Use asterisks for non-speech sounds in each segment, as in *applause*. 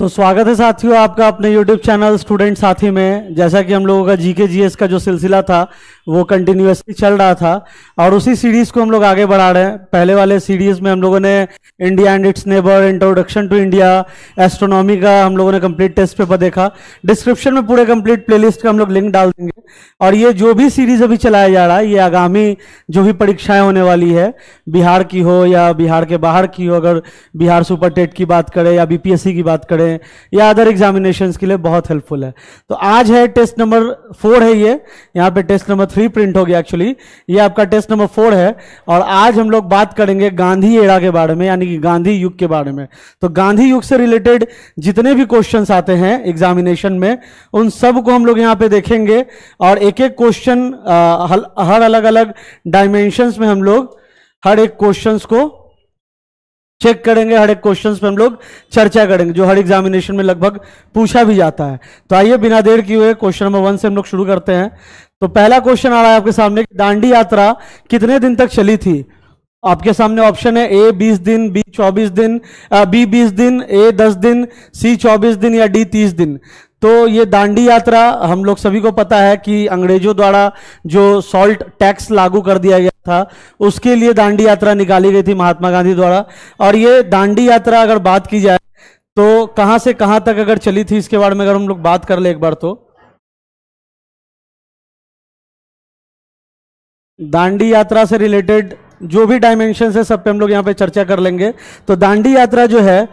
तो स्वागत है साथियों आपका अपने YouTube चैनल स्टूडेंट साथी में जैसा कि हम लोगों का जीके जीएस का जो सिलसिला था वो कंटिन्यूसली चल रहा था और उसी सीरीज़ को हम लोग आगे बढ़ा रहे हैं पहले वाले सीरीज़ में हम लोगों ने India and its neighbour introduction to India astronomy का हम लोगों ने कंप्लीट टेस्ट पेपर देखा डिस्क्रिप्शन में पूरे कंप्लीट प्लेलिस्ट का हम लोग लिंक डाल देंगे और ये जो भी सीरीज़ अभी चलाया जा रहा है ये आगामी जो भी परीक्षाएँ होने वाली है बिहार की हो या बिहार के बाहर की हो अगर बिहार सुपर टेट की बात करें या बीपीएससी की बात करें हैं या अदर एग्जामिनेशन के लिए बहुत हेल्पफुल है तो आज है टेस्ट नंबर फोर है ये यहाँ पे टेस्ट नंबर थ्री प्रिंट हो गया एक्चुअली ये आपका टेस्ट नंबर फोर है और आज हम लोग बात करेंगे गांधी एड़ा के बारे में यानी कि गांधी युग के बारे में तो गांधी युग से रिलेटेड जितने भी क्वेश्चन आते हैं एग्जामिनेशन में उन सब को हम लोग यहाँ पे देखेंगे और एक एक क्वेश्चन हर अलग अलग डायमेंशन में हम लोग हर एक क्वेश्चंस को चेक करेंगे हर एक क्वेश्चन पे हम लोग चर्चा करेंगे जो हर एग्जामिनेशन में लगभग पूछा भी जाता है तो आइए बिना देर किए हुए क्वेश्चन नंबर वन से हम लोग शुरू करते हैं तो पहला क्वेश्चन आ रहा है आपके सामने दांडी यात्रा कितने दिन तक चली थी आपके सामने ऑप्शन है ए 20 दिन बी 24 दिन बी 20 दिन ए 10 दिन सी 24 दिन या डी 30 दिन तो ये दांडी यात्रा हम लोग सभी को पता है कि अंग्रेजों द्वारा जो सॉल्ट टैक्स लागू कर दिया गया था उसके लिए दांडी यात्रा निकाली गई थी महात्मा गांधी द्वारा और ये दांडी यात्रा अगर बात की जाए तो कहाँ से कहाँ तक अगर चली थी इसके बारे में अगर हम लोग बात कर ले एक बार तो दांडी यात्रा से रिलेटेड जो भी डायमेंशन है सब पे हम लोग यहाँ पे चर्चा कर लेंगे तो दांडी यात्रा जो है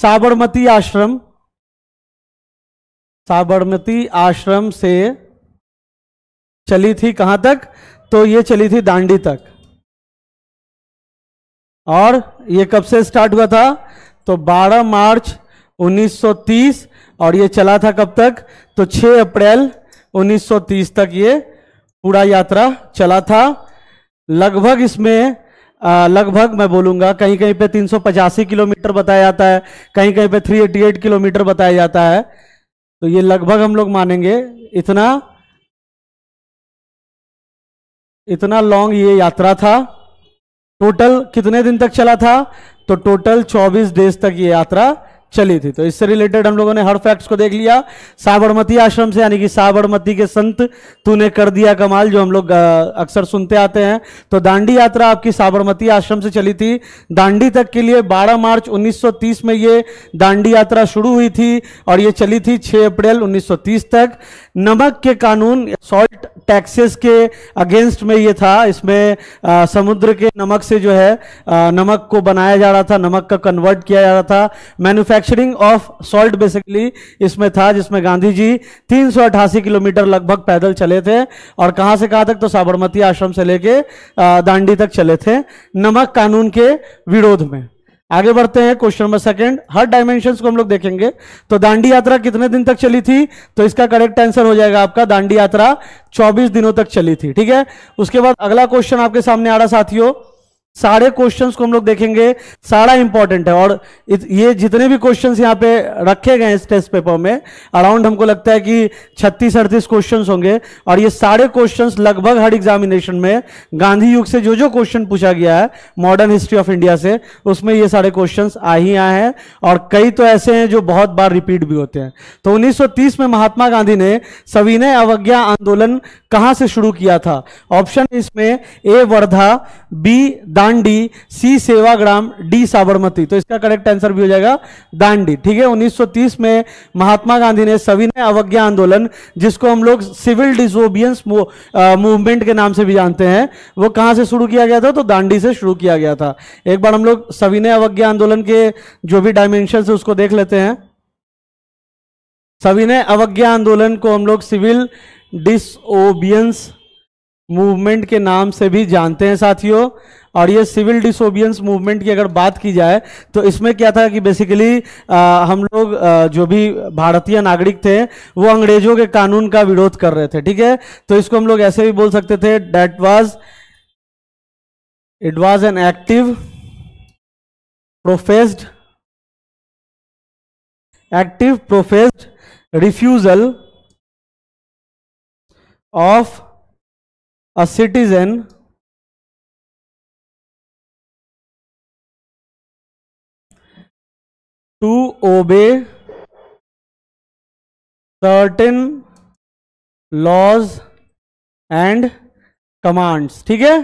साबरमती आश्रम साबरमती आश्रम से चली थी कहाँ तक तो ये चली थी दांडी तक और ये कब से स्टार्ट हुआ था तो 12 मार्च 1930 और ये चला था कब तक तो 6 अप्रैल 1930 तक ये पूरा यात्रा चला था लगभग इसमें लगभग मैं बोलूंगा कहीं कहीं पे तीन किलोमीटर बताया जाता है कहीं कहीं पे 388 किलोमीटर बताया जाता है तो ये लगभग हम लोग मानेंगे इतना इतना लॉन्ग ये यात्रा था टोटल कितने दिन तक चला था तो टोटल 24 डेज तक ये यात्रा चली थी तो इससे रिलेटेड हम लोगों ने हर फैक्ट्स को देख लिया साबरमती आश्रम से यानी कि साबरमती के संत तूने कर दिया कमाल जो हम लोग अक्सर सुनते आते हैं तो दांडी यात्रा आपकी साबरमती आश्रम से चली थी दांडी तक के लिए 12 मार्च 1930 में ये दांडी यात्रा शुरू हुई थी और ये चली थी 6 अप्रैल 1930 तक नमक के कानून सॉल्ट टैक्सेस के अगेंस्ट में ये था इसमें आ, समुद्र के नमक से जो है आ, नमक को बनाया जा रहा था नमक का कन्वर्ट किया जा रहा था मैन्युफैक्चरिंग ऑफ सॉल्ट बेसिकली इसमें था जिसमें गांधी जी तीन किलोमीटर लगभग पैदल चले थे और कहाँ से कहाँ तक तो साबरमती आश्रम से लेके दांडी तक चले थे नमक कानून के विरोध में आगे बढ़ते हैं क्वेश्चन नंबर सेकंड हर डायमेंशन को हम लोग देखेंगे तो दांडी यात्रा कितने दिन तक चली थी तो इसका करेक्ट आंसर हो जाएगा आपका दांडी यात्रा 24 दिनों तक चली थी ठीक है उसके बाद अगला क्वेश्चन आपके सामने आ रहा साथियों सारे क्वेश्चंस को हम लोग देखेंगे सारा इंपॉर्टेंट है और ये जितने भी क्वेश्चंस यहाँ पे रखे गए हैं इस टेस्ट पेपर में अराउंड हमको लगता है कि 36 अड़तीस क्वेश्चंस होंगे और ये सारे क्वेश्चंस लगभग हर एग्जामिनेशन में गांधी युग से जो जो क्वेश्चन पूछा गया है मॉडर्न हिस्ट्री ऑफ इंडिया से उसमें ये सारे क्वेश्चन आ ही आए हैं और कई तो ऐसे हैं जो बहुत बार रिपीट भी होते हैं तो उन्नीस में महात्मा गांधी ने सविनय अवज्ञा आंदोलन कहां से शुरू किया था ऑप्शन इसमें A Wardha B Dandi C Sevagram D Sabarmati तो इसका करेक्ट आंसर भी हो जाएगा दांडी ठीक है 1930 में महात्मा गांधी ने सविनय अवज्ञा आंदोलन जिसको हम लोग सिविल डिसोबियंस मूवमेंट के नाम से भी जानते हैं वो कहां से शुरू किया गया था तो दांडी से शुरू किया गया था एक बार हम लोग सविनय अवज्ञा आंदोलन के जो भी डायमेंशन है उसको देख लेते हैं सविनय अवज्ञा आंदोलन को हम लोग सिविल डिसोबियंस मूवमेंट के नाम से भी जानते हैं साथियों और ये सिविल डिसोबियंस मूवमेंट की अगर बात की जाए तो इसमें क्या था कि बेसिकली आ, हम लोग आ, जो भी भारतीय नागरिक थे वो अंग्रेजों के कानून का विरोध कर रहे थे ठीक है तो इसको हम लोग ऐसे भी बोल सकते थे that was it was an active professed active professed refusal of a citizen to obey certain laws and commands ठीक है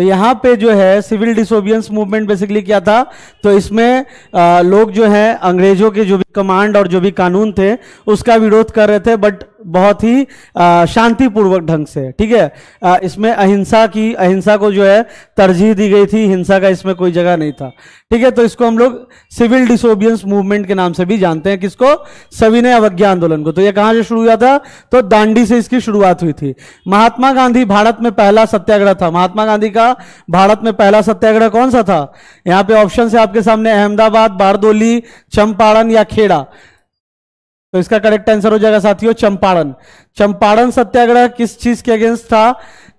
तो यहाँ पे जो है सिविल डिसोबियंस मूवमेंट बेसिकली क्या था तो इसमें आ, लोग जो है अंग्रेजों के जो भी कमांड और जो भी कानून थे उसका विरोध कर रहे थे बट बहुत ही शांतिपूर्वक ढंग से ठीक है इसमें अहिंसा की अहिंसा को जो है तरजीह दी गई थी हिंसा का इसमें कोई जगह नहीं था ठीक है तो इसको हम लोग सिविल डिसोबियंस मूवमेंट के नाम से भी जानते हैं किसको सविनय अवज्ञा आंदोलन को तो ये कहां से शुरू हुआ था तो दांडी से इसकी शुरुआत हुई थी महात्मा गांधी भारत में पहला सत्याग्रह था महात्मा गांधी का भारत में पहला सत्याग्रह कौन सा था यहाँ पे ऑप्शन है आपके सामने अहमदाबाद बारदोली चंपारण या खेड़ा तो इसका करेक्ट आंसर हो जाएगा साथियों चंपारण चंपारण सत्याग्रह किस चीज के अगेंस्ट था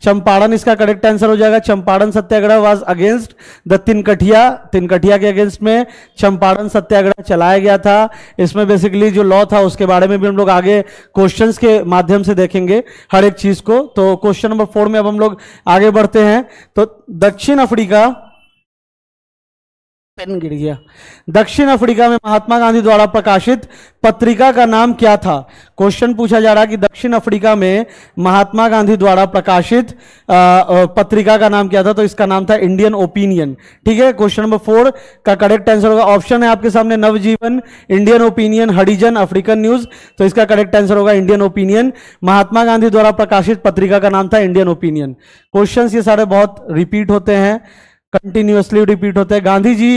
चंपारण इसका करेक्ट आंसर हो जाएगा Champaran Satyagraha was against the Tinkathia Tinkathia के अगेंस्ट में चंपारण सत्याग्रह चलाया गया था इसमें बेसिकली जो लॉ था उसके बारे में भी हम लोग आगे क्वेश्चंस के माध्यम से देखेंगे हर एक चीज को तो क्वेश्चन नंबर फोर में अब हम लोग आगे बढ़ते हैं तो दक्षिण अफ्रीका पेन गिर गया दक्षिण अफ्रीका में महात्मा गांधी द्वारा प्रकाशित पत्रिका का नाम क्या था क्वेश्चन पूछा जा रहा कि दक्षिण अफ्रीका में महात्मा गांधी द्वारा प्रकाशित पत्रिका का नाम क्या था तो इसका नाम था इंडियन ओपिनियन ठीक है क्वेश्चन नंबर फोर का करेक्ट आंसर होगा ऑप्शन है आपके सामने Navajivan Indian Opinion Harijan African News तो इसका करेक्ट आंसर होगा इंडियन ओपिनियन महात्मा गांधी द्वारा प्रकाशित पत्रिका का नाम था इंडियन ओपिनियन क्वेश्चन ये सारे बहुत रिपीट होते हैं कंटिन्यूसली रिपीट होते हैं गांधी जी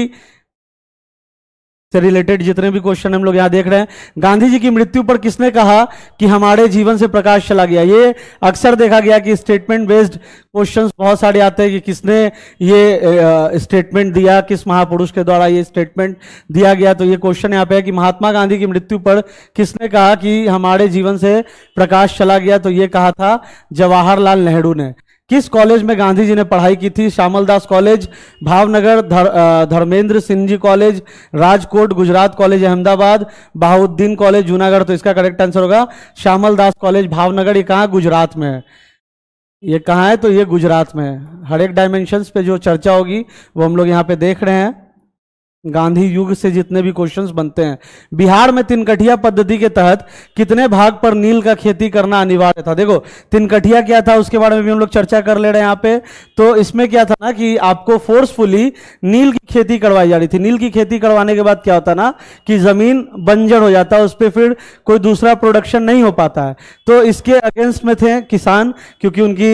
से रिलेटेड जितने भी क्वेश्चन हम लोग यहाँ देख रहे हैं गांधी जी की मृत्यु पर किसने कहा कि हमारे जीवन से प्रकाश चला गया ये अक्सर देखा गया कि स्टेटमेंट बेस्ड क्वेश्चंस बहुत सारे आते हैं कि किसने ये स्टेटमेंट दिया किस महापुरुष के द्वारा ये स्टेटमेंट दिया गया तो ये क्वेश्चन यहाँ पे है कि महात्मा गांधी की मृत्यु पर किसने कहा कि हमारे जीवन से प्रकाश चला गया तो ये कहा था जवाहरलाल नेहरू ने किस कॉलेज में गांधी जी ने पढ़ाई की थी श्यामलदास कॉलेज भावनगर धर, Dharmendra Singh ji college Rajkot Gujarat college Ahmedabad Bahauddin college Junagadh तो इसका करेक्ट आंसर होगा श्यामलदास कॉलेज भावनगर ये कहाँ गुजरात में है ये कहाँ है तो ये गुजरात में है हर एक डायमेंशन पे जो चर्चा होगी वो हम लोग यहाँ पे देख रहे हैं गांधी युग से जितने भी क्वेश्चंस बनते हैं बिहार में तिनकठिया पद्धति के तहत कितने भाग पर नील का खेती करना अनिवार्य था देखो तिनकठिया क्या था उसके बारे में भी हम लोग चर्चा कर ले रहे हैं यहाँ पे तो इसमें क्या था ना कि आपको फोर्सफुली नील की खेती करवाई जा रही थी नील की खेती करवाने के बाद क्या होता ना कि जमीन बंजर हो जाता है उस पर फिर कोई दूसरा प्रोडक्शन नहीं हो पाता है तो इसके अगेंस्ट में थे किसान क्योंकि उनकी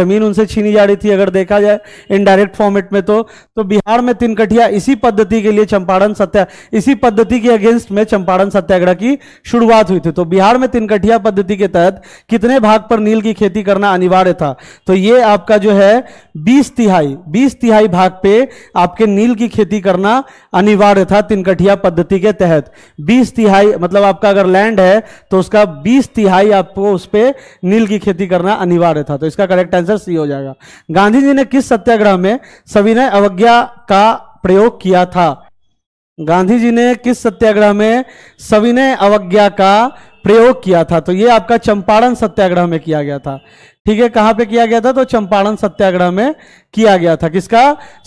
जमीन उनसे छीनी जा रही थी अगर देखा जाए इनडायरेक्ट फॉर्मेट में तो।, तो, बिहार में तिनकठिया इसी पद्धति के लिए चंपारण सत्या इसी पद्धति के अगेंस्ट में चंपारण सत्याग्रह की शुरुआत हुई थी तो बिहार में तिनकठिया पद्धति के तहत कितने भाग पर नील की खेती करना अनिवार्य था तो ये आपका जो है बीस तिहाई बीस तिहाई भाग पे आपके नील की खेती करना अनिवार्य था तिनकठिया पद्धति के तहत बीस तिहाई मतलब आपका अगर लैंड है तो उसका बीस तिहाई आपको उस पर नील की खेती करना अनिवार्य था तो इसका करेक्ट आंसर सी हो जाएगा गांधी जी ने किस सत्याग्रह में सविनय अवज्ञा का प्रयोग किया था गांधी जी ने किस सत्याग्रह में सविनय अवज्ञा का प्रयोग किया था तो ये आपका चंपारण सत्याग्रह में किया गया था ठीक है कहां पे किया गया था तो चंपारण सत्याग्रह में किया गया था किसका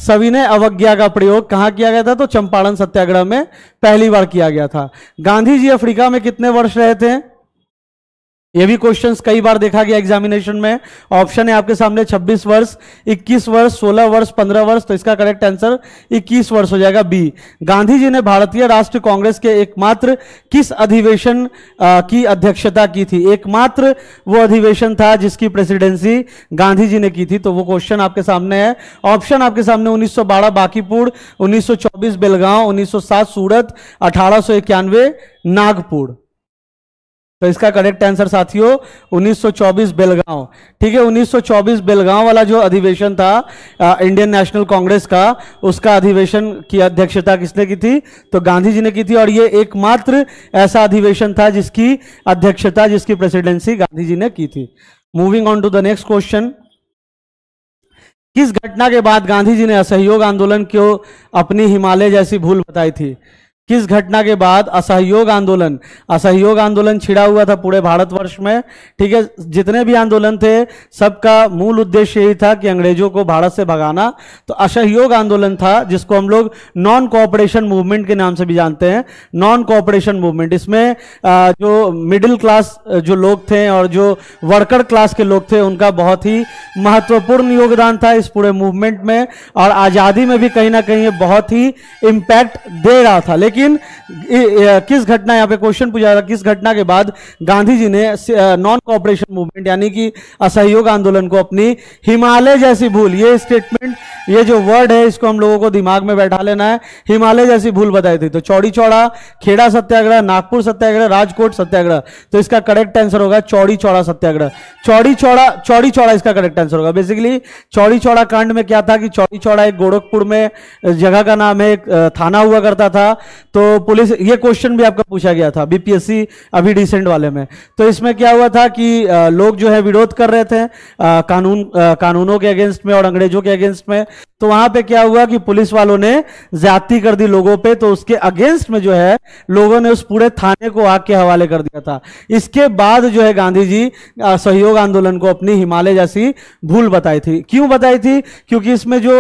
सविनय अवज्ञा का प्रयोग कहां किया गया था तो चंपारण सत्याग्रह में पहली बार किया गया था गांधी जी अफ्रीका में कितने वर्ष रहे थे ये भी क्वेश्चंस कई बार देखा गया एग्जामिनेशन में ऑप्शन है आपके सामने 26 वर्ष 21 वर्ष 16 वर्ष 15 वर्ष तो इसका करेक्ट आंसर 21 वर्ष हो जाएगा बी गांधी जी ने भारतीय राष्ट्रीय कांग्रेस के एकमात्र किस अधिवेशन की अध्यक्षता की थी एकमात्र वो अधिवेशन था जिसकी प्रेसिडेंसी गांधी जी ने की थी तो वो क्वेश्चन आपके सामने है ऑप्शन आपके सामने उन्नीस बाकीपुर उन्नीस बेलगांव उन्नीस सूरत अठारह नागपुर तो इसका करेक्ट आंसर साथियों 1924 बेलगांव ठीक है 1924 बेलगांव वाला जो अधिवेशन था आ, इंडियन नेशनल कांग्रेस का उसका अधिवेशन की अध्यक्षता किसने की थी तो गांधी जी ने की थी और ये एकमात्र ऐसा अधिवेशन था जिसकी अध्यक्षता जिसकी प्रेसिडेंसी गांधी जी ने की थी moving on to the next question किस घटना के बाद गांधी जी ने असहयोग आंदोलन को अपनी हिमालय जैसी भूल बताई थी किस घटना के बाद असहयोग आंदोलन असहयोग आंदोलन छिड़ा हुआ था पूरे भारतवर्ष में ठीक है जितने भी आंदोलन थे सबका मूल उद्देश्य यही था कि अंग्रेजों को भारत से भगाना तो असहयोग आंदोलन था जिसको हम लोग नॉन कॉपरेशन मूवमेंट के नाम से भी जानते हैं नॉन कॉपरेशन मूवमेंट इसमें जो मिडिल क्लास जो लोग थे और जो वर्कर क्लास के लोग थे उनका बहुत ही महत्वपूर्ण योगदान था इस पूरे मूवमेंट में और आज़ादी में भी कहीं ना कहीं बहुत ही इम्पैक्ट दे रहा था लेकिन लेकिन किस घटना यहाँ पे क्वेश्चन पूछा था किस घटना के बाद गांधी जी ने नॉन कॉपरेशन मूवमेंट यानी कि असहयोग आंदोलन को अपनी हिमालय जैसी भूल ये स्टेटमेंट ये जो वर्ड है इसको हम लोगों को दिमाग में बैठा लेना है हिमालय जैसी भूल बताई थी तो चौड़ी चौड़ा खेड़ा सत्याग्रह नागपुर सत्याग्रह राजकोट सत्याग्रह तो इसका करेक्ट आंसर होगा चौड़ी चौड़ा सत्याग्रह चौड़ी चौड़ा चौड़ी चौड़ा इसका करेक्ट आंसर होगा बेसिकली चौड़ी चौड़ा कांड में क्या था कि चौड़ी चौड़ा एक गोरखपुर में जगह का नाम है थाना हुआ करता था तो पुलिस ये क्वेश्चन भी आपका पूछा गया था बीपीएससी अभी डिसेंट वाले में तो इसमें क्या हुआ था कि लोग जो है विरोध कर रहे थे कानून कानूनों के अगेंस्ट में और अंग्रेजों के अगेंस्ट में तो वहां पे क्या हुआ कि पुलिस वालों ने ज्यादती कर दी लोगों पे तो उसके अगेंस्ट में जो है लोगों ने उस पूरे थाने को आग के हवाले कर दिया था इसके बाद जो है गांधी जी सहयोग आंदोलन को अपनी हिमालय जैसी भूल बताई थी क्यों बताई थी क्योंकि इसमें जो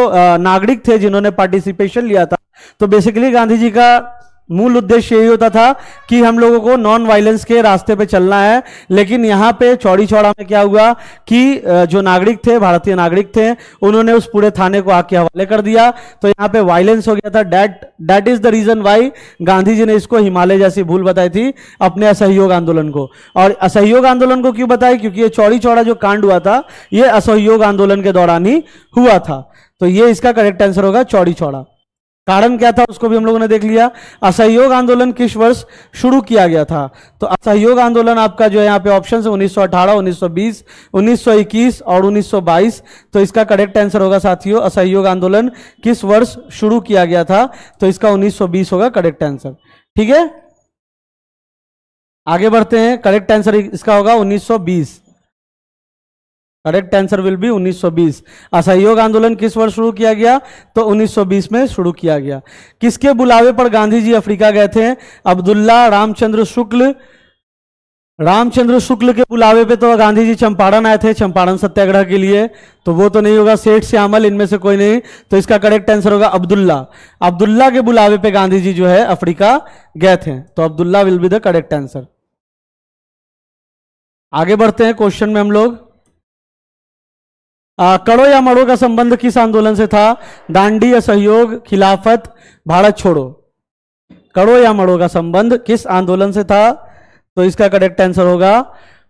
नागरिक थे जिन्होंने पार्टिसिपेशन लिया था तो बेसिकली गांधी जी का मूल उद्देश्य यही होता था कि हम लोगों को नॉन वायलेंस के रास्ते पे चलना है लेकिन यहाँ पे चौड़ी चौड़ा में क्या हुआ कि जो नागरिक थे भारतीय नागरिक थे उन्होंने उस पूरे थाने को आग के हवाले कर दिया तो यहाँ पे वायलेंस हो गया था that that is the reason why Gandhi ji ने इसको हिमालय जैसी भूल बताई थी अपने असहयोग आंदोलन को और असहयोग आंदोलन को क्यों बताया क्योंकि ये चौड़ी चौड़ा जो कांड हुआ था ये असहयोग आंदोलन के दौरान ही हुआ था तो ये इसका करेक्ट आंसर होगा चौड़ी चौड़ा कारण क्या था उसको भी हम लोगों ने देख लिया असहयोग आंदोलन किस वर्ष शुरू किया गया था तो असहयोग आंदोलन आपका जो है यहाँ पे ऑप्शन है 1918, 1920, 1921 और 1922 तो इसका करेक्ट आंसर होगा साथियों असहयोग आंदोलन किस वर्ष शुरू किया गया था तो इसका 1920 होगा करेक्ट आंसर ठीक है आगे बढ़ते हैं करेक्ट आंसर इसका होगा उन्नीस करेक्ट आंसर विल बी 1920 असहयोग आंदोलन किस वर्ष शुरू किया गया तो 1920 में शुरू किया गया किसके बुलावे पर गांधी जी अफ्रीका गए थे अब्दुल्ला रामचंद्र शुक्ल रामचंद्र शुक्ल के बुलावे पे तो गांधी जी चंपारण आए थे चंपारण सत्याग्रह के लिए तो वो तो नहीं होगा सेठ श्यामल इनमें से कोई नहीं तो इसका करेक्ट आंसर होगा अब्दुल्ला अब्दुल्ला के बुलावे पे गांधी जी जो है अफ्रीका गए थे तो Abdullah will be the correct answer आगे बढ़ते हैं क्वेश्चन में हम लोग कड़ो या मड़ो का संबंध किस आंदोलन से था दांडी या सहयोग खिलाफत भारत छोड़ो कड़ो या मड़ो का संबंध किस आंदोलन से था तो इसका करेक्ट आंसर होगा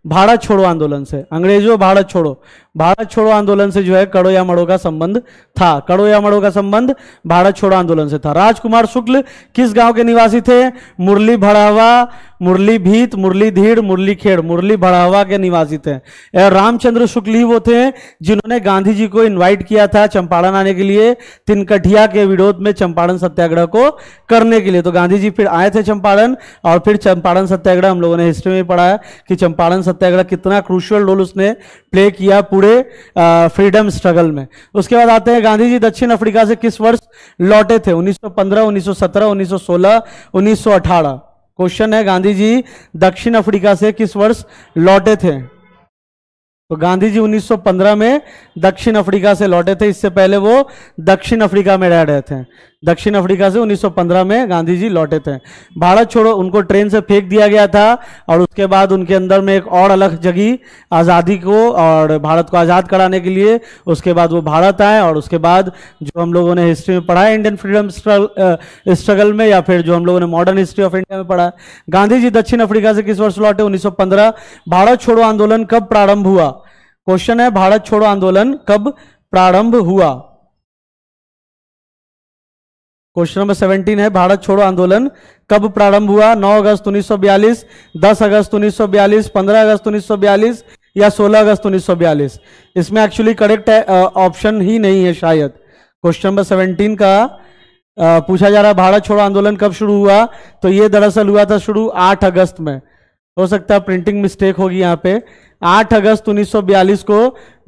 भारत छोड़ो आंदोलन से अंग्रेजों भारत छोड़ो भारत छोड़ो आंदोलन से जो है कड़ो या मड़ो का संबंध था कड़ो या मड़ो का संबंध भारत छोड़ो आंदोलन से था राजकुमार शुक्ल किस गांव के निवासी थे मुरली भड़ावा मुरली भीत मुरली धीड़ मुरली खेड़ मुरली बढ़ावा के निवासी थे रामचंद्र शुक्ल ही वो थे जिन्होंने गांधी जी को इनवाइट किया था चंपारण आने के लिए तिनकठिया के विरोध में चंपारण सत्याग्रह को करने के लिए तो गांधी जी फिर आए थे चंपारण और फिर चंपारण सत्याग्रह हम लोगों ने हिस्ट्री में पढ़ा कि चंपारण सत्याग्रह कितना क्रूशल रोल उसने प्ले किया पूरे फ्रीडम स्ट्रगल में उसके बाद आते हैं गांधी जी दक्षिण अफ्रीका से किस वर्ष लौटे थे 1915, 1917, 1916, 1918 क्वेश्चन है गांधी जी दक्षिण अफ्रीका से किस वर्ष लौटे थे तो गांधी जी 1915 में दक्षिण अफ्रीका से लौटे थे इससे पहले वो दक्षिण अफ्रीका में रह रहे थे दक्षिण अफ्रीका से 1915 में गांधी जी लौटे थे भारत छोड़ो उनको ट्रेन से फेंक दिया गया था और उसके बाद उनके अंदर में एक और अलग जगी आज़ादी को और भारत को आज़ाद कराने के लिए उसके बाद वो भारत आए और उसके बाद जो हम लोगों ने हिस्ट्री में पढ़ा है इंडियन फ्रीडम स्ट्रगल में या फिर जो हम लोगों ने मॉडर्न हिस्ट्री ऑफ इंडिया में पढ़ा गांधी जी दक्षिण अफ्रीका से किस वर्ष लौटे उन्नीस भारत छोड़ो आंदोलन कब प्रारंभ हुआ क्वेश्चन है भारत छोड़ो आंदोलन कब प्रारंभ हुआ क्वेश्चन नंबर सेवनटीन है भारत छोड़ो आंदोलन कब प्रारंभ हुआ 9 अगस्त 1942, 10 अगस्त 1942, 15 अगस्त 1942 या 16 अगस्त 1942 इसमें एक्चुअली करेक्ट ऑप्शन ही नहीं है शायद क्वेश्चन नंबर सेवेंटीन का आ, पूछा जा रहा है भारत छोड़ो आंदोलन कब शुरू हुआ तो ये दरअसल हुआ था शुरू 8 अगस्त में हो सकता है प्रिंटिंग मिस्टेक होगी यहाँ पे 8 अगस्त 1942 को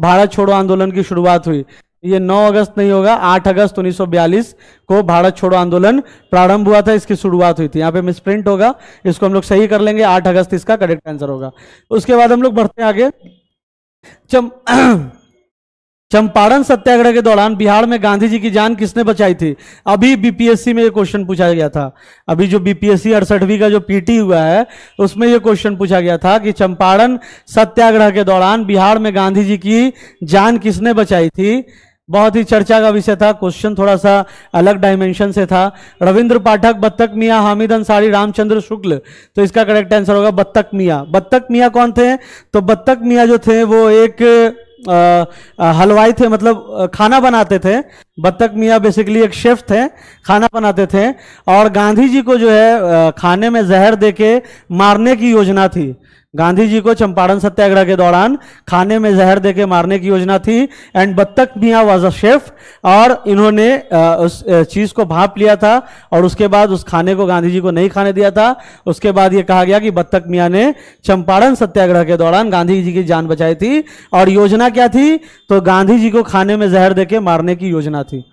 भारत छोड़ो आंदोलन की शुरुआत हुई ये 9 अगस्त नहीं होगा 8 अगस्त 1942 को भारत छोड़ो आंदोलन प्रारंभ हुआ था इसकी शुरुआत हुई थी यहाँ पे मिसप्रिंट होगा इसको हम लोग सही कर लेंगे 8 अगस्त इसका करेक्ट आंसर होगा उसके बाद हम लोग बढ़ते आगे चम *clears throat* चंपारण सत्याग्रह के दौरान बिहार में गांधी जी की जान किसने बचाई थी अभी बीपीएससी में ये क्वेश्चन पूछा गया था अभी जो बीपीएससी अड़सठवीं का जो पीटी हुआ है उसमें ये क्वेश्चन पूछा गया था कि चंपारण सत्याग्रह के दौरान बिहार में गांधी जी की जान किसने बचाई थी बहुत ही चर्चा का विषय था क्वेश्चन थोड़ा सा अलग डायमेंशन से था रविंद्र पाठक बत्तक मियाँ हामिद अंसारी रामचंद्र शुक्ल तो इसका करेक्ट आंसर होगा बत्तक मियाँ बत्तक मियाँ कौन थे तो बत्तक मियाँ जो थे वो एक हलवाई थे मतलब खाना बनाते थे बत्तक मियाँ बेसिकली एक शेफ थे खाना बनाते थे और गांधी जी को जो है खाने में जहर दे मारने की योजना थी गांधी जी को चंपारण सत्याग्रह के दौरान खाने में जहर देके मारने की योजना थी एंड बत्तख मियाँ वॉज अ शेफ और इन्होंने उस चीज़ को भाप लिया था और उसके बाद उस खाने को गांधी जी को नहीं खाने दिया था उसके बाद ये कहा गया कि बत्तख मियाँ ने चंपारण सत्याग्रह के दौरान गांधी जी की जान बचाई थी और योजना क्या थी तो गांधी जी को खाने में जहर देके मारने की योजना थी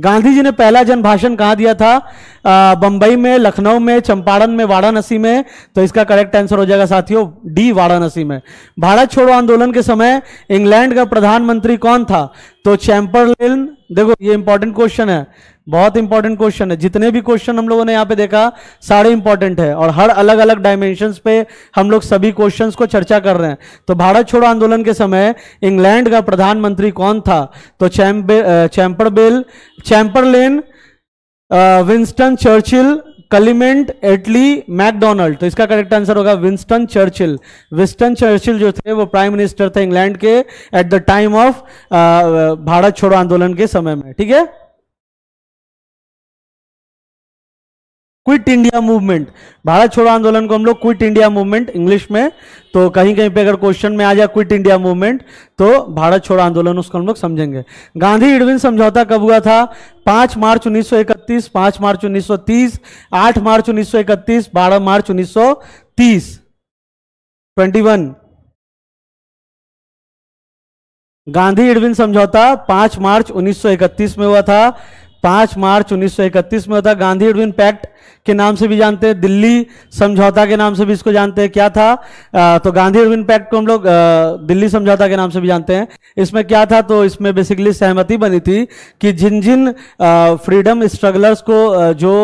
गांधी जी ने पहला जन भाषण कहाँ दिया था बंबई में लखनऊ में चंपारण में वाराणसी में तो इसका करेक्ट आंसर हो जाएगा साथियों डी वाराणसी में भारत छोड़ो आंदोलन के समय इंग्लैंड का प्रधानमंत्री कौन था तो चैम्बरलेन देखो ये इंपॉर्टेंट क्वेश्चन है बहुत इंपॉर्टेंट क्वेश्चन है जितने भी क्वेश्चन हम लोगों ने यहाँ पे देखा सारे इंपॉर्टेंट है और हर अलग अलग डायमेंशन पे हम लोग सभी क्वेश्चन को चर्चा कर रहे हैं तो भारत छोड़ो आंदोलन के समय इंग्लैंड का प्रधानमंत्री कौन था तो चैम्बे Chamberlain Chamberlain Winston Churchill Clement Attlee MacDonald तो इसका करेक्ट आंसर होगा विंस्टन चर्चिल विंस्टन चर्चिल जो थे वो प्राइम मिनिस्टर थे इंग्लैंड के at the time of Bharat छोड़ो आंदोलन के समय में ठीक है क्विट इंडिया मूवमेंट भारत छोड़ो आंदोलन को हम लोग क्विट इंडिया मूवमेंट इंग्लिश में तो कहीं कहीं पे अगर क्वेश्चन में आ जाए क्विट इंडिया मूवमेंट तो भारत छोड़ो आंदोलन उसको हम लोग समझेंगे गांधी इडविन समझौता कब हुआ था 5 मार्च 1971 इकतीस पांच मार्च उन्नीस सौ तीस आठ मार्च उन्नीस सौ इकतीस बारह मार्च उन्नीस सौ तीस ट्वेंटी वन गांधी इडविन समझौता पांच मार्च उन्नीस सौ इकतीस में हुआ था पांच मार्च 1931 में होता गांधी एडविन पैक्ट के नाम से भी जानते हैं दिल्ली समझौता के नाम से भी इसको जानते हैं क्या था आ, तो गांधी अरविंद पैक्ट को हम लोग दिल्ली समझौता के नाम से भी जानते हैं इसमें क्या था तो इसमें बेसिकली सहमति बनी थी कि जिन जिन फ्रीडम स्ट्रगलर्स को जो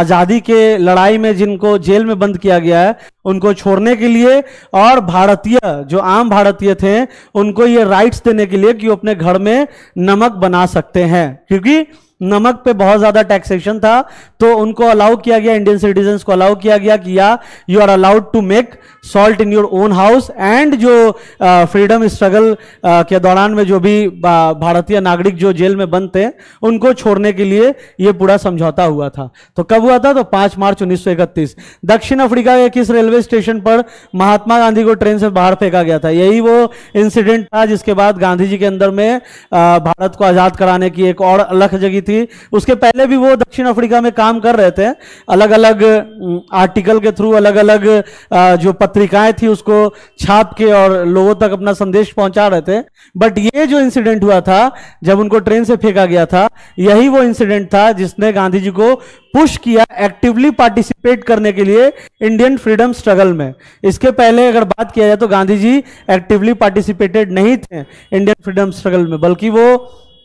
आज़ादी के लड़ाई में जिनको जेल में बंद किया गया है उनको छोड़ने के लिए और भारतीय जो आम भारतीय थे उनको ये राइट्स देने के लिए कि वो अपने घर में नमक बना सकते हैं क्योंकि नमक पे बहुत ज्यादा टैक्सेशन था तो उनको अलाउ किया गया इंडियन सिटीजन को अलाउ किया गया कि या you are allowed to make salt in your own house and जो फ्रीडम uh, स्ट्रगल uh, के दौरान में जो भी uh, भारतीय नागरिक जो जेल में बंद थे उनको छोड़ने के लिए ये पूरा समझौता हुआ था तो कब हुआ था तो पांच मार्च 1931 दक्षिण अफ्रीका के किस रेलवे स्टेशन पर महात्मा गांधी को ट्रेन से बाहर फेंका गया था यही वो इंसिडेंट था जिसके बाद गांधी जी के अंदर में भारत को आजाद कराने की एक और अलग जगह थी उसके पहले भी वो दक्षिण अफ्रीका में काम कर रहे थे अलग अलग आर्टिकल के थ्रू अलग अलग जो पत्रिकाएं थी उसको छाप के और लोगों तक अपना संदेश पहुंचा रहे थे बट ये जो इंसिडेंट हुआ था जब उनको ट्रेन से फेंका गया था यही वो इंसिडेंट था जिसने गांधी जी को पुश किया एक्टिवली पार्टिसिपेट करने के लिए इंडियन फ्रीडम स्ट्रगल में इसके पहले अगर बात किया जाए तो गांधी जी एक्टिवली पार्टिसिपेटेड नहीं थे इंडियन फ्रीडम स्ट्रगल में बल्कि वो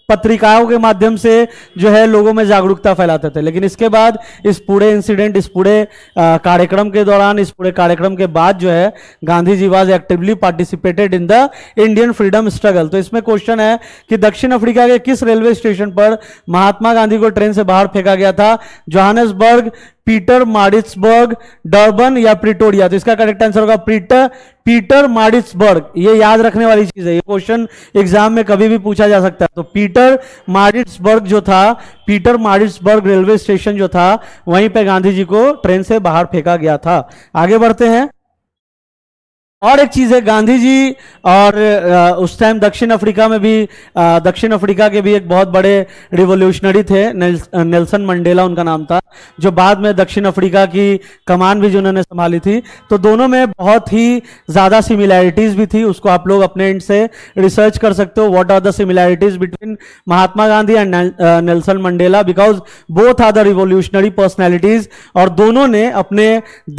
पत्रिकाओं के माध्यम से जो है लोगों में जागरूकता फैलाते थे लेकिन इसके बाद इस पूरे इंसिडेंट इस पूरे कार्यक्रम के दौरान इस पूरे कार्यक्रम के बाद जो है Gandhi ji was actively participated in the Indian freedom struggle तो इसमें क्वेश्चन है कि दक्षिण अफ्रीका के किस रेलवे स्टेशन पर महात्मा गांधी को ट्रेन से बाहर फेंका गया था जोहानसबर्ग पीटर मारिट्सबर्ग डर्बन या प्रिटोरिया तो इसका करेक्ट आंसर होगा पीटर पीटर मारिट्सबर्ग ये याद रखने वाली चीज है ये क्वेश्चन एग्जाम में कभी भी पूछा जा सकता है तो पीटर मारिट्सबर्ग जो था पीटर मारिट्सबर्ग रेलवे स्टेशन जो था वहीं पे गांधी जी को ट्रेन से बाहर फेंका गया था आगे बढ़ते हैं और एक चीज़ है गांधी जी और उस टाइम दक्षिण अफ्रीका में भी दक्षिण अफ्रीका के भी एक बहुत बड़े रिवोल्यूशनरी थे नेल्सन मंडेला उनका नाम था जो बाद में दक्षिण अफ्रीका की कमान भी जिन्होंने संभाली थी तो दोनों में बहुत ही ज़्यादा सिमिलैरिटीज़ भी थी उसको आप लोग अपने एंड से रिसर्च कर सकते हो what are the similarities between Mahatma Gandhi and Nelson Mandela because both are the revolutionary personalities और दोनों ने अपने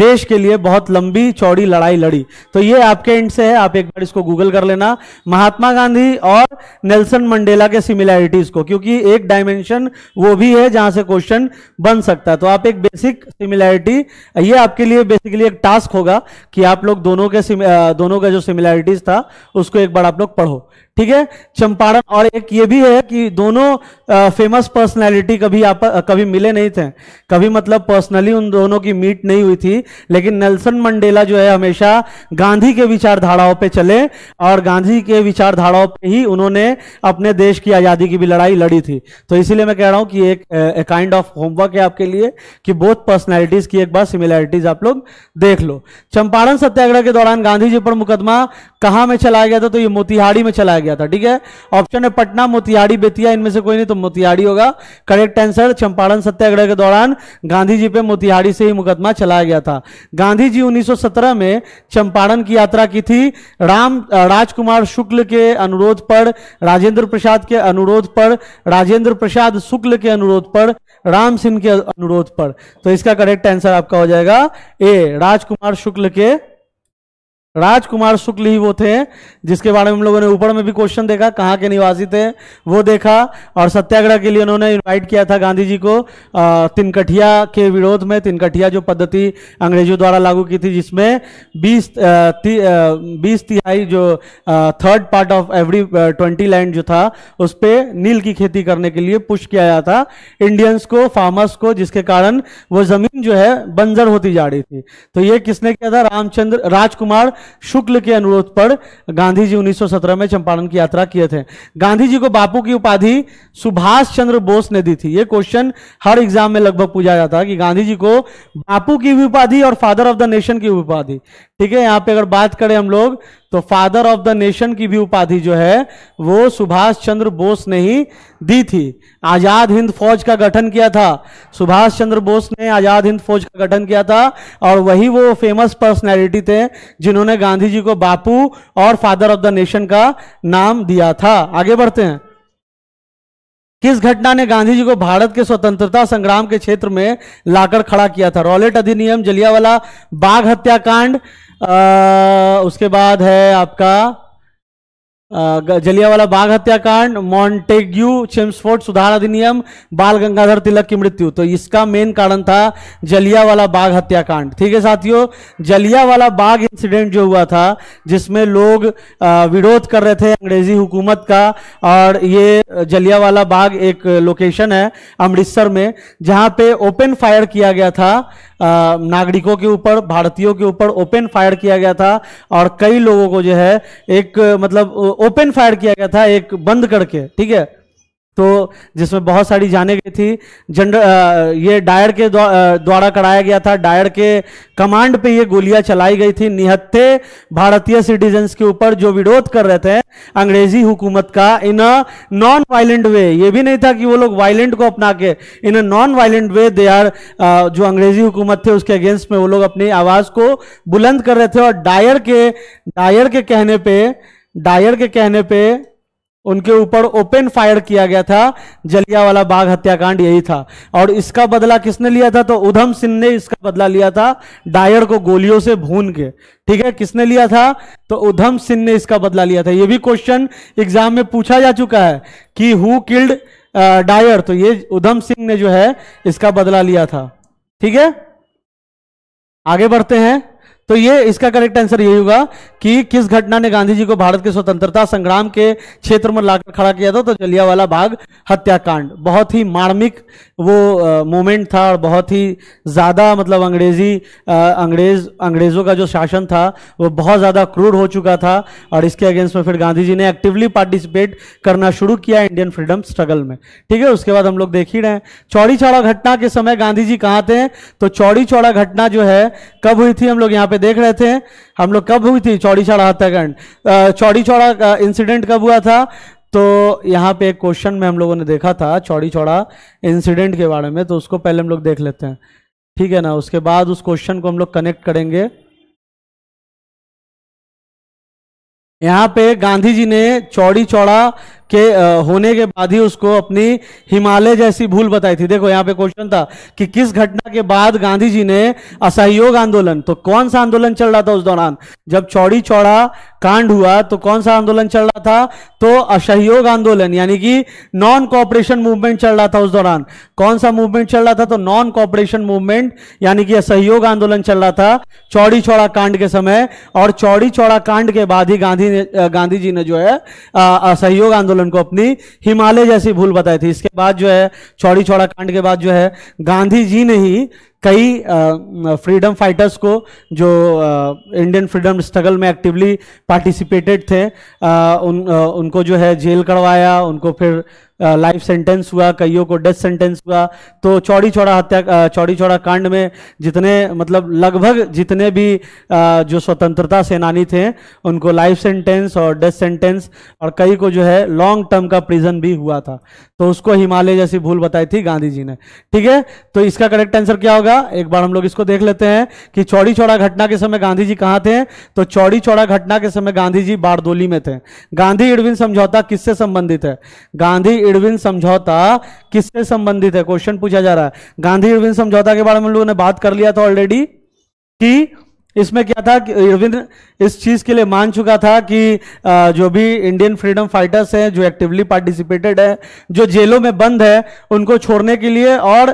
देश के लिए बहुत लंबी चौड़ी लड़ाई लड़ी तो ये ये आपके एंड से है आप एक बार इसको गूगल कर लेना महात्मा गांधी और नेल्सन मंडेला के सिमिलैरिटीज को क्योंकि एक डायमेंशन वो भी है जहां से क्वेश्चन बन सकता है तो आप एक बेसिक सिमिलैरिटी ये आपके लिए बेसिकली एक टास्क होगा कि आप लोग दोनों के दोनों का जो सिमिलैरिटीज था उसको एक बार आप लोग पढ़ो ठीक है चंपारण और एक ये भी है कि दोनों फेमस पर्सनालिटी कभी आप कभी मिले नहीं थे कभी मतलब पर्सनली उन दोनों की मीट नहीं हुई थी लेकिन नेल्सन मंडेला जो है हमेशा गांधी के विचारधाराओं पे चले और गांधी के विचारधाराओं पे ही उन्होंने अपने देश की आज़ादी की भी लड़ाई लड़ी थी तो इसीलिए मैं कह रहा हूँ कि एक काइंड ऑफ होमवर्क है आपके लिए कि बोथ पर्सनैलिटीज़ की एक बार सिमिलैरिटीज़ आप लोग देख लो चंपारण सत्याग्रह के दौरान गांधी जी पर मुकदमा कहाँ में चलाया गया था तो ये मोतिहाड़ी में चलाया गया था ठीक है ऑप्शन है पटना मोतिहारी बेतिया इनमें से कोई नहीं तो मोतिहारी होगा करेक्ट आंसर चंपारण सत्याग्रह के दौरान गांधी जी पे मोतिहारी से ही मुकदमा चलाया गया था गांधी जी 1917 में चंपारण की यात्रा की थी राम राजकुमार शुक्ल के अनुरोध पर राजेंद्र प्रसाद के अनुरोध पर राजेंद्र प्रसाद शुक्ल के अनुरोध पर राम सिंह के अनुरोध पर तो इसका करेक्ट आंसर आपका हो जाएगा ए राजकुमार शुक्ल के राजकुमार शुक्ल ही वो थे जिसके बारे में हम लोगों ने ऊपर में भी क्वेश्चन देखा कहाँ के निवासी थे वो देखा और सत्याग्रह के लिए उन्होंने इनवाइट किया था गांधी जी को तिनकठिया के विरोध में तिनकठिया जो पद्धति अंग्रेजों द्वारा लागू की थी जिसमें बीस बीस तिहाई जो third part of every twenty land जो था उस पर नील की खेती करने के लिए पुश किया गया था इंडियंस को फार्मर्स को जिसके कारण वो जमीन जो है बंजर होती जा रही थी तो ये किसने किया था रामचंद्र राजकुमार शुक्ल के अनुरोध पर गांधी जी 1917 में चंपारण की यात्रा किए थे गांधी जी को बापू की उपाधि सुभाष चंद्र बोस ने दी थी ये क्वेश्चन हर एग्जाम में लगभग पूछा जाता है कि गांधी जी को बापू की भी उपाधि और फादर ऑफ द नेशन की उपाधि ठीक है यहाँ पे अगर बात करें हम लोग तो फादर ऑफ द नेशन की भी उपाधि जो है वो सुभाष चंद्र बोस ने ही दी थी आज़ाद हिंद फौज का गठन किया था सुभाष चंद्र बोस ने आज़ाद हिंद फौज का गठन किया था और वही वो फेमस पर्सनैलिटी थे जिन्होंने गांधी जी को बापू और फादर ऑफ द नेशन का नाम दिया था आगे बढ़ते हैं किस घटना ने गांधी जी को भारत के स्वतंत्रता संग्राम के क्षेत्र में लाकर खड़ा किया था रॉलेट अधिनियम जलियावाला बाघ हत्याकांड आ, उसके बाद है आपका जलियावाला बाघ हत्याकांड मॉन्टेग्यू चेम्सफोर्ड सुधार अधिनियम बाल गंगाधर तिलक की मृत्यु तो इसका मेन कारण था जलियावाला बाघ हत्याकांड ठीक है साथियों जलियावाला बाघ इंसिडेंट जो हुआ था जिसमें लोग विरोध कर रहे थे अंग्रेजी हुकूमत का और ये जलियावाला बाग एक लोकेशन है अमृतसर में जहां पे ओपन फायर किया गया था नागरिकों के ऊपर भारतीयों के ऊपर ओपन फायर किया गया था और कई लोगों को जो है एक मतलब ओपन फायर किया गया था एक बंद करके ठीक है तो जिसमें बहुत सारी जाने गई थी जनरल ये डायर के द्वारा कराया गया था डायर के कमांड पे ये गोलियां चलाई गई थी निहत्थे भारतीय सिटीजन्स के ऊपर जो विरोध कर रहे थे अंग्रेजी हुकूमत का इन अ नॉन वायलेंट वे ये भी नहीं था कि वो लोग वायलेंट को अपना के in a non violent way they are जो अंग्रेजी हुकूमत थे उसके अगेंस्ट में वो लोग अपनी आवाज को बुलंद कर रहे थे और डायर के डायर के कहने पर डायर के कहने पर उनके ऊपर ओपन फायर किया गया था जलियावाला बाग हत्याकांड यही था और इसका बदला किसने लिया था तो उधम सिंह ने इसका बदला लिया था डायर को गोलियों से भून के ठीक है किसने लिया था तो उधम सिंह ने इसका बदला लिया था ये भी क्वेश्चन एग्जाम में पूछा जा चुका है कि हु किल्ड डायर तो ये उधम सिंह ने जो है इसका बदला लिया था ठीक है आगे बढ़ते हैं तो ये इसका करेक्ट आंसर यही होगा कि किस घटना ने गांधी जी को भारत के स्वतंत्रता संग्राम के क्षेत्र में लाकर खड़ा किया था तो जलियावाला बाग हत्याकांड बहुत ही मार्मिक वो मोमेंट था और बहुत ही ज़्यादा मतलब अंग्रेजी अंग्रेज अंग्रेज़ों का जो शासन था वो बहुत ज़्यादा क्रूर हो चुका था और इसके अगेंस्ट में फिर गांधी जी ने एक्टिवली पार्टिसिपेट करना शुरू किया इंडियन फ्रीडम स्ट्रगल में ठीक है उसके बाद हम लोग देख ही रहे हैं चौड़ी चौड़ा घटना के समय गांधी जी कहाँ थे तो चौड़ी चौड़ा घटना जो है कब हुई थी हम लोग यहाँ पे देख रहे थे हम लोग कब हुई थी चौड़ी चौड़ा हत्याकांड चौड़ी चौड़ा इंसिडेंट कब हुआ था तो यहाँ पे एक क्वेश्चन में हम लोगों ने देखा था चौड़ी चौड़ा इंसिडेंट के बारे में तो उसको पहले हम लोग देख लेते हैं ठीक है ना उसके बाद उस क्वेश्चन को हम लोग कनेक्ट करेंगे यहाँ पे गांधी जी ने चौड़ी चौड़ा के होने के बाद ही उसको अपनी हिमालय जैसी भूल बताई थी देखो यहाँ पे क्वेश्चन था कि किस घटना के बाद गांधी जी ने असहयोग आंदोलन तो कौन सा आंदोलन चल रहा था उस दौरान जब चौड़ी चौड़ा कांड हुआ तो कौन सा आंदोलन चल रहा था तो असहयोग आंदोलन यानी कि नॉन कॉपरेशन मूवमेंट चल रहा था उस दौरान कौन सा मूवमेंट चल रहा था तो नॉन कॉपरेशन मूवमेंट यानी कि असहयोग आंदोलन चल रहा था चौड़ी चौड़ा कांड के समय और चौड़ी चौड़ा कांड के बाद ही गांधी ने गांधी जी ने जो है असहयोग आंदोलन आंदोलन को अपनी हिमालय जैसी भूल बताई थी इसके बाद जो है चौड़ी चौड़ा कांड के बाद जो है गांधी जी ने ही कई फ्रीडम फाइटर्स को जो इंडियन फ्रीडम स्ट्रगल में एक्टिवली पार्टिसिपेटेड थे आ, उन आ, उनको जो है जेल करवाया उनको फिर लाइफ सेंटेंस हुआ कईयों को डेथ सेंटेंस हुआ तो चौड़ी चौड़ा हत्या चौड़ी चौड़ा कांड में जितने मतलब लगभग जितने भी जो स्वतंत्रता सेनानी थे उनको लाइफ सेंटेंस और डेथ सेंटेंस और कई को जो है लॉन्ग टर्म का प्रिजन भी हुआ था तो उसको हिमालय जैसी भूल बताई थी गांधी जी ने ठीक है तो इसका करेक्ट आंसर क्या होगा एक बार हम लोग इसको देख लेते हैं कि चौड़ी चौड़ा घटना के समय गांधी जी कहाँ थे तो चौड़ी चौड़ा घटना के समय गांधी जी बारदोली में थे गांधी इडविन समझौता किससे संबंधित है गांधी इडविन समझौता किससे संबंधित है क्वेश्चन पूछा जा रहा है गांधी इडविन समझौता के बारे में हम लोगों ने बात कर लिया था ऑलरेडी कि इसमें क्या था कि रविंद्र इस चीज़ के लिए मान चुका था कि जो भी इंडियन फ्रीडम फाइटर्स हैं जो एक्टिवली पार्टिसिपेटेड है जो जेलों में बंद है उनको छोड़ने के लिए और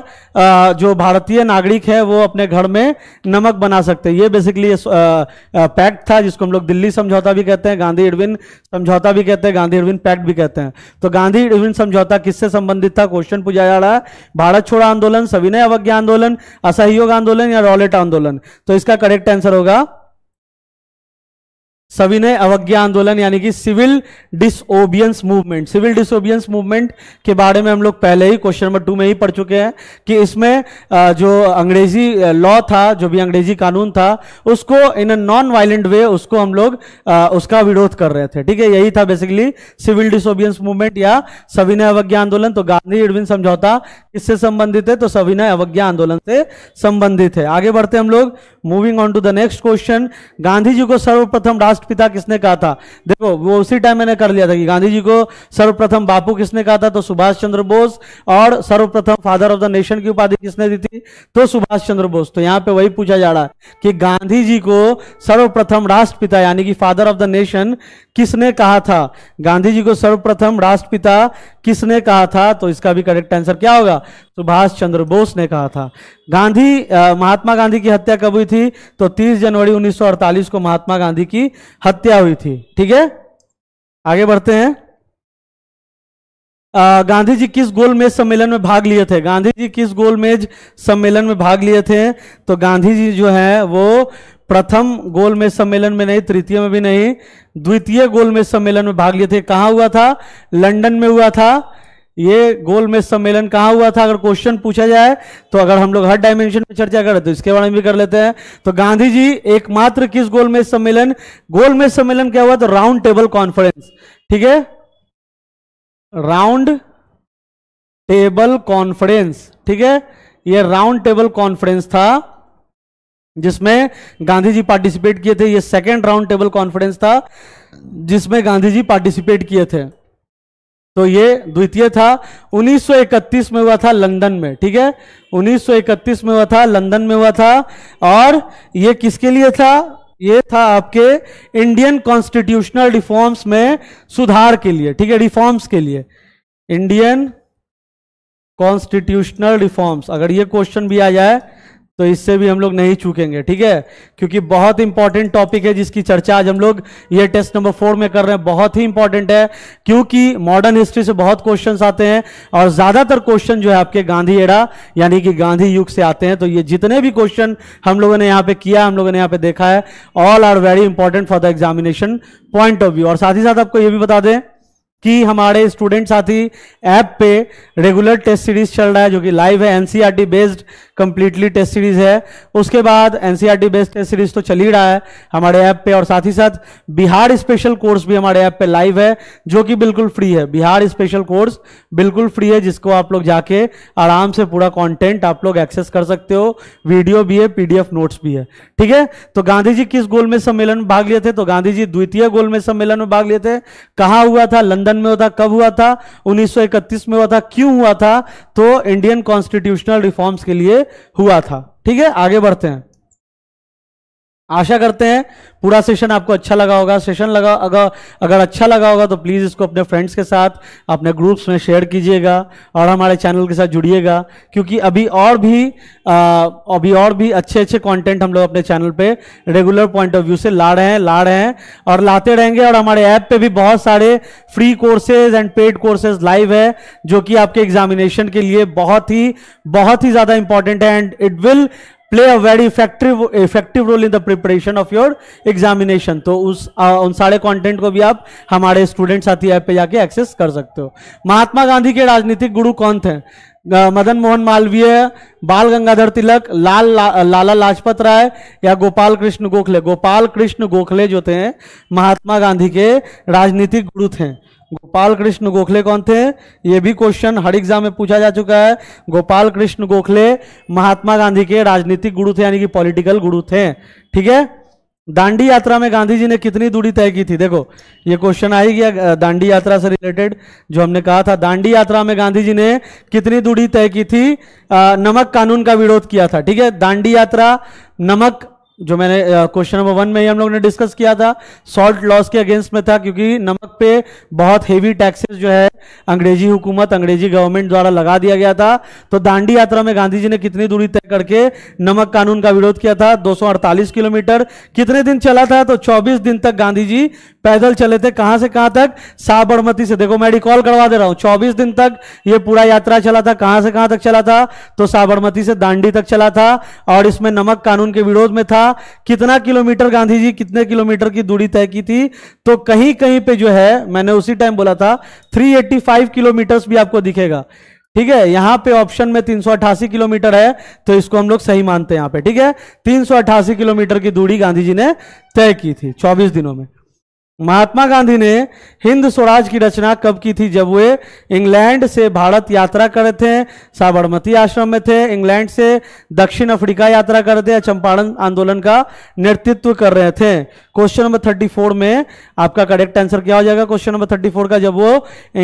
जो भारतीय नागरिक है वो अपने घर में नमक बना सकते हैं ये बेसिकली पैक्ट था जिसको हम लोग दिल्ली समझौता भी कहते हैं गांधी इरविन समझौता भी कहते हैं गांधी अरविंद पैक्ट भी कहते हैं तो गांधी अरविंद समझौता किससे संबंधित था क्वेश्चन पूछा जा रहा है भारत छोड़ो आंदोलन सविनय अवज्ञा आंदोलन असहयोग आंदोलन या रॉलेट आंदोलन तो इसका करेक्ट आंसर होगा सविनय अवज्ञा आंदोलन यानी कि civil disobedience movement civil disobedience movement के बारे में हम लोग पहले ही क्वेश्चन नंबर टू में ही पढ़ चुके हैं कि इसमें जो अंग्रेजी लॉ था जो भी अंग्रेजी कानून था उसको इन अ नॉन वायलेंट वे उसको हम लोग उसका विरोध कर रहे थे ठीक है यही था बेसिकली सिविल डिसोबियंस मूवमेंट या सविनय अवज्ञा आंदोलन तो गांधी इडविन समझौता किससे संबंधित है तो सविनय अवज्ञा आंदोलन से संबंधित है आगे बढ़ते हम लोग moving on to the next question Gandhi ji को सर्वप्रथम राष्ट्र राष्ट्रपिता किसने कहा था देखो वो उसी टाइम मैंने कर लिया था कि गांधी जी को सर्वप्रथम बापू किसने कहा था तो सुभाष चंद्र बोस और सर्वप्रथम फादर ऑफ द नेशन की उपाधि किसने दी थी तो सुभाष चंद्र बोस तो यहाँ पे वही पूछा जा रहा है कि गांधी जी को सर्वप्रथम राष्ट्रपिता यानी कि फादर ऑफ द नेशन किसने कहा था गांधी जी को सर्वप्रथम राष्ट्रपिता किसने कहा था तो इसका भी करेक्ट आंसर क्या होगा सुभाष चंद्र बोस ने कहा था गांधी आ, महात्मा गांधी की हत्या कब हुई थी तो 30 जनवरी 1948 को महात्मा गांधी की हत्या हुई थी ठीक है आगे बढ़ते हैं आ, गांधी जी किस गोलमेज सम्मेलन में भाग लिए थे गांधी जी किस गोलमेज सम्मेलन में भाग लिए थे तो गांधी जी जो है वो प्रथम गोलमेज सम्मेलन में नहीं तृतीय में भी नहीं द्वितीय गोलमेज सम्मेलन में भाग लिए थे कहा हुआ था लंदन में हुआ था ये गोल में सम्मेलन कहाँ हुआ था अगर क्वेश्चन पूछा जाए तो अगर हम लोग हर डायमेंशन में चर्चा करें तो इसके बारे में भी कर लेते हैं तो गांधी जी एकमात्र किस गोल में सम्मेलन गोल में सम्मेलन क्या हुआ तो राउंड टेबल कॉन्फ्रेंस ठीक है राउंड टेबल कॉन्फ्रेंस ठीक है ये राउंड टेबल कॉन्फ्रेंस था जिसमें गांधी जी पार्टिसिपेट किए थे ये सेकेंड राउंड टेबल कॉन्फ्रेंस था जिसमें गांधी जी पार्टिसिपेट किए थे तो ये द्वितीय था 1931 में हुआ था लंदन में ठीक है 1931 में हुआ था लंदन में हुआ था और ये किसके लिए था ये था आपके इंडियन कॉन्स्टिट्यूशनल रिफॉर्म्स में सुधार के लिए ठीक है रिफॉर्म्स के लिए इंडियन कॉन्स्टिट्यूशनल रिफॉर्म्स अगर ये क्वेश्चन भी आ जाए तो इससे भी हम लोग नहीं चूकेंगे ठीक है क्योंकि बहुत इंपॉर्टेंट टॉपिक है जिसकी चर्चा आज हम लोग ये टेस्ट नंबर फोर में कर रहे हैं बहुत ही इंपॉर्टेंट है क्योंकि मॉडर्न हिस्ट्री से बहुत क्वेश्चन आते हैं और ज्यादातर क्वेश्चन जो है आपके गांधी एड़ा यानी कि गांधी युग से आते हैं तो ये जितने भी क्वेश्चन हम लोगों ने यहाँ पे किया हम लोगों ने यहाँ पे देखा है all are very important for the examination point of view और साथ ही साथ आपको ये भी बता दें कि हमारे स्टूडेंट साथी ऐप पे रेगुलर टेस्ट सीरीज चल रहा है जो कि लाइव है NCERT based completely test series है उसके बाद एनसीईआरटी बेस्ड टेस्ट सीरीज तो चल ही रहा है हमारे ऐप पे और साथ ही साथ बिहार स्पेशल कोर्स भी हमारे ऐप पे लाइव है जो कि बिल्कुल फ्री है बिहार स्पेशल कोर्स बिल्कुल फ्री है जिसको आप लोग जाके आराम से पूरा कॉन्टेंट आप लोग एक्सेस कर सकते हो वीडियो भी है पीडीएफ नोट्स भी है ठीक है तो गांधी जी किस गोल में सम्मेलन में भाग लिए थे तो गांधी जी द्वितीय गोल में सम्मेलन में भाग लिए थे कहाँ हुआ था लंदन में हुआ था कब हुआ था इकतीस में हुआ था क्यों हुआ था तो इंडियन कॉन्स्टिट्यूशनल रिफॉर्म्स के लिए हुआ था ठीक है आगे बढ़ते हैं आशा करते हैं पूरा सेशन आपको अच्छा लगा होगा सेशन लगा अगर अगर अच्छा लगा होगा तो प्लीज़ इसको अपने फ्रेंड्स के साथ अपने ग्रुप्स में शेयर कीजिएगा और हमारे चैनल के साथ जुड़िएगा क्योंकि अभी और भी आ, अभी और भी अच्छे अच्छे कंटेंट हम लोग अपने चैनल पे रेगुलर पॉइंट ऑफ व्यू से ला रहे हैं ला रहे हैं और लाते रहेंगे और हमारे ऐप पर भी बहुत सारे free courses and paid courses live है जो कि आपके एग्जामिनेशन के लिए बहुत ही बहुत ही ज़्यादा इंपॉर्टेंट है and it will play a very effective effective role in the preparation of your examination तो उस आ, उन सारे कंटेंट को भी आप हमारे स्टूडेंट साथी ऐप पे जाके एक्सेस कर सकते हो महात्मा गांधी के राजनीतिक गुरु कौन थे मदन मोहन मालवीय बाल गंगाधर तिलक लाल ला, लाला लाजपत राय या गोपाल कृष्ण गोखले गोपाल कृष्ण गोखले जो थे महात्मा गांधी के राजनीतिक गुरु थे गोपाल कृष्ण गोखले कौन थे ये भी क्वेश्चन हर एग्जाम में पूछा जा चुका है गोपाल कृष्ण गोखले महात्मा गांधी के राजनीतिक गुरु थे यानी कि पॉलिटिकल गुरु थे ठीक है दांडी यात्रा में गांधी जी ने कितनी दूरी तय की थी देखो ये क्वेश्चन आ ही गया दांडी यात्रा से रिलेटेड जो हमने कहा था दांडी यात्रा में गांधी जी ने कितनी दूरी तय की थी आ, नमक कानून का विरोध किया था ठीक है दांडी यात्रा नमक जो मैंने क्वेश्चन नंबर वन में ही हम लोग ने डिस्कस किया था सॉल्ट लॉस के अगेंस्ट में था क्योंकि नमक पे बहुत हेवी टैक्सेस जो है अंग्रेजी हुकूमत अंग्रेजी गवर्नमेंट द्वारा लगा दिया गया था तो दांडी यात्रा में गांधी जी ने कितनी दूरी तय करके नमक कानून का विरोध किया था दो किलोमीटर कितने दिन चला था तो चौबीस दिन तक गांधी जी पैदल चले थे कहां से कहां तक साबरमती से देखो मैं रिकॉल करवा दे रहा हूं चौबीस दिन तक ये पूरा यात्रा चला था कहां से कहां तक चला था तो साबरमती से दांडी तक चला था और इसमें नमक कानून के विरोध में था कितना किलोमीटर गांधी जी कितने किलोमीटर की दूरी तय की थी तो कहीं कहीं पे जो है मैंने उसी टाइम बोला था 385 किलोमीटर भी आपको दिखेगा ठीक है यहां पे ऑप्शन में 388 किलोमीटर है तो इसको हम लोग सही मानते हैं यहां पे ठीक है 388 किलोमीटर की दूरी गांधी जी ने तय की थी 24 दिनों में महात्मा गांधी ने हिंद स्वराज की रचना कब की थी जब वे इंग्लैंड से भारत यात्रा कर रहे थे साबरमती आश्रम में थे इंग्लैंड से दक्षिण अफ्रीका यात्रा कर रहे थे चंपारण आंदोलन का नेतृत्व कर रहे थे क्वेश्चन नंबर थर्टी फोर में आपका करेक्ट आंसर क्या हो जाएगा क्वेश्चन नंबर थर्टी फोर का जब वो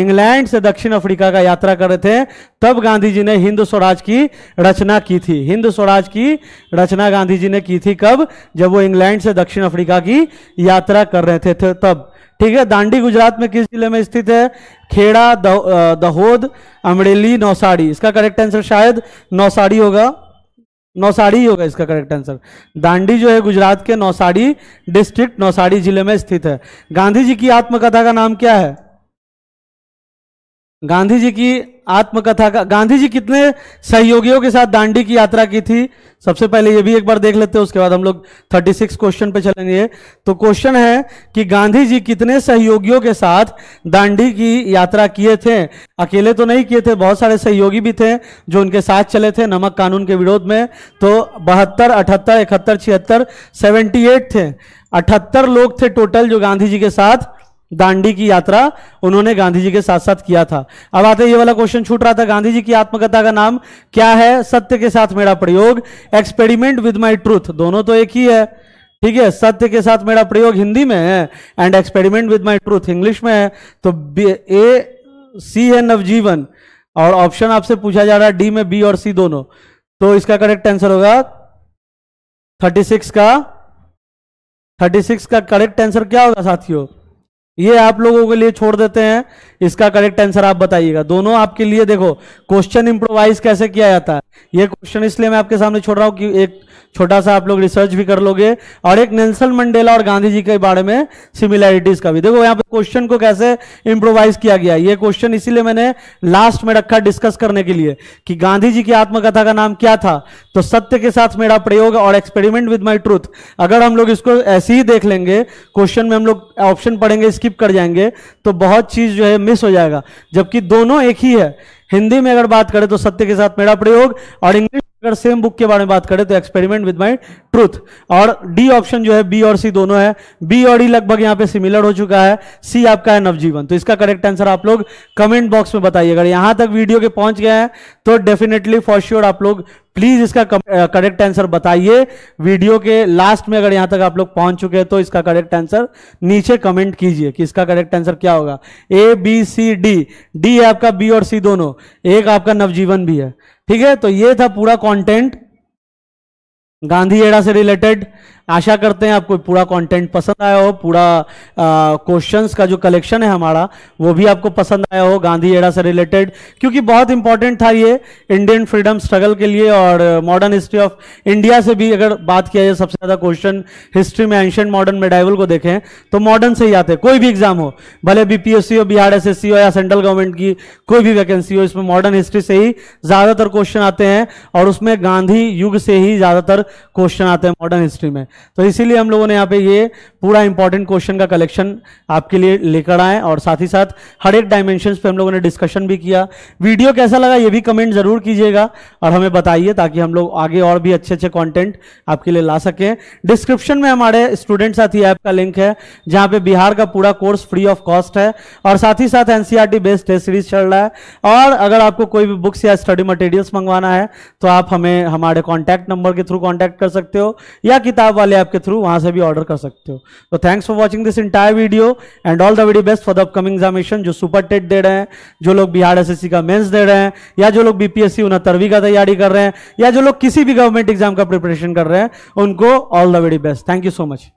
इंग्लैंड से दक्षिण अफ्रीका का यात्रा कर रहे थे तब गांधी जी ने हिंद स्वराज की रचना की थी हिंद स्वराज की रचना गांधी जी ने की थी कब जब वो इंग्लैंड से दक्षिण अफ्रीका की यात्रा कर रहे थे कब ठीक है दांडी गुजरात में किस जिले में स्थित है खेड़ा दहोद अमरेली नौसाड़ी इसका करेक्ट आंसर शायद नौसाड़ी होगा नौसाड़ी होगा इसका करेक्ट आंसर दांडी जो है गुजरात के नौसाड़ी डिस्ट्रिक्ट नौसाड़ी जिले में स्थित है गांधी जी की आत्मकथा का नाम क्या है गांधी जी की आत्मकथा का गांधी जी कितने सहयोगियों के साथ दांडी की यात्रा की थी सबसे पहले ये भी एक बार देख लेते हैं उसके बाद हम लोग 36 क्वेश्चन पे चलेंगे तो क्वेश्चन है कि गांधी जी कितने सहयोगियों के साथ दांडी की यात्रा किए थे अकेले तो नहीं किए थे बहुत सारे सहयोगी भी थे जो उनके साथ चले थे नमक कानून के विरोध में तो बहत्तर अठहत्तर इकहत्तर छिहत्तर सेवेंटी थे अठहत्तर लोग थे टोटल जो गांधी जी के साथ दांडी की यात्रा उन्होंने गांधी जी के साथ साथ किया था अब आते ये वाला क्वेश्चन छूट रहा था गांधी जी की आत्मकथा का नाम क्या है सत्य के साथ मेरा प्रयोग एक्सपेरिमेंट विद माई ट्रूथ दोनों तो एक ही है ठीक है सत्य के साथ मेरा प्रयोग हिंदी में है and experiment with my truth English में है तो ए सी है नवजीवन और ऑप्शन आपसे पूछा जा रहा है डी में बी और सी दोनों तो इसका करेक्ट आंसर होगा थर्टी सिक्स का थर्टी सिक्स का करेक्ट आंसर क्या होगा साथियों ये आप लोगों के लिए छोड़ देते हैं इसका करेक्ट आंसर आप बताइएगा दोनों आपके लिए देखो क्वेश्चन इंप्रोवाइज कैसे किया जाता है ये क्वेश्चन इसलिए मैं आपके सामने छोड़ रहा हूँ कि एक छोटा सा आप लोग रिसर्च भी कर लोगे और एक नेल्सन मंडेला और गांधी जी के बारे में सिमिलैरिटीज का भी देखो यहाँ पे क्वेश्चन को कैसे इम्प्रोवाइज किया गया ये क्वेश्चन इसीलिए मैंने लास्ट में रखा डिस्कस करने के लिए कि गांधी जी की आत्मकथा का नाम क्या था तो सत्य के साथ मेरा प्रयोग और एक्सपेरिमेंट विद माई ट्रूथ अगर हम लोग इसको ऐसे ही देख लेंगे क्वेश्चन में हम लोग ऑप्शन पढ़ेंगे स्किप कर जाएंगे तो बहुत चीज जो है मिस हो जाएगा जबकि दोनों एक ही है हिंदी में अगर बात करें तो सत्य के साथ मेरा प्रयोग और इंग्लिश अगर सेम बुक के बारे में बात करें तो एक्सपेरिमेंट विद माई ट्रूथ और डी ऑप्शन जो है बी और सी दोनों है बी और डी e लगभग यहाँ पे सिमिलर हो चुका है सी आपका है नवजीवन तो इसका करेक्ट आंसर आप लोग कमेंट बॉक्स में बताइए अगर यहां तक वीडियो के पहुंच गए हैं तो डेफिनेटली फॉर श्योर आप लोग प्लीज इसका करेक्ट आंसर बताइए वीडियो के लास्ट में अगर यहां तक आप लोग पहुंच चुके हैं तो इसका करेक्ट आंसर नीचे कमेंट कीजिए कि इसका करेक्ट आंसर क्या होगा A B C D D है आपका बी और सी दोनों एक आपका नवजीवन भी है ठीक है तो ये था पूरा कंटेंट गांधी एड़ा से रिलेटेड आशा करते हैं आपको पूरा कंटेंट पसंद आया हो पूरा क्वेश्चंस का जो कलेक्शन है हमारा वो भी आपको पसंद आया हो गांधी एड़ा से रिलेटेड क्योंकि बहुत इंपॉर्टेंट था ये इंडियन फ्रीडम स्ट्रगल के लिए और मॉडर्न हिस्ट्री ऑफ इंडिया से भी अगर बात किया जाए सबसे ज़्यादा क्वेश्चन हिस्ट्री में एंशियंट मॉडर्न मेडाइवल को देखें तो मॉडर्न से ही आते हैं कोई भी एग्जाम हो भले बीपीएससी हो बिहार एस हो या सेंट्रल गवर्नमेंट की कोई भी वैकेंसी हो इसमें मॉडर्न हिस्ट्री से ही ज़्यादातर क्वेश्चन आते हैं और उसमें गांधी युग से ही ज़्यादातर क्वेश्चन आते हैं मॉडर्न हिस्ट्री में तो इसीलिए हम लोगों ने यहाँ पे ये पूरा इंपॉर्टेंट क्वेश्चन का कलेक्शन आपके लिए लेकर आए और साथ ही साथ हर एक डायमेंशन पे हम लोगों ने डिस्कशन भी किया वीडियो कैसा लगा ये भी कमेंट जरूर कीजिएगा और हमें बताइए ताकि हम लोग आगे और भी अच्छे अच्छे कॉन्टेंट आपके लिए ला सकें डिस्क्रिप्शन में हमारे स्टूडेंट साथी ऐप का लिंक है जहाँ पे बिहार का पूरा कोर्स फ्री ऑफ कॉस्ट है और साथ ही साथ एनसीआर बेस्ड टेस्ट सीरीज चल रहा है और अगर आपको कोई भी बुक्स या स्टडी मटेरियल्स मंगवाना है तो आप हमें हमारे कॉन्टैक्ट नंबर के थ्रू कॉन्टैक्ट कर सकते हो या किताब वाले ऐप के थ्रू वहां से भी ऑर्डर कर सकते हो तो thanks for watching this entire video and all the very best for the upcoming examination जो सुपर टेट दे रहे हैं जो लोग बिहार एस का मेन्स दे रहे हैं या जो लोग बीपीएससी उनहत्तरवीं का तैयारी कर रहे हैं या जो लोग किसी भी गवर्नमेंट एग्जाम का प्रिपरेशन कर रहे हैं उनको all the very best thank you so much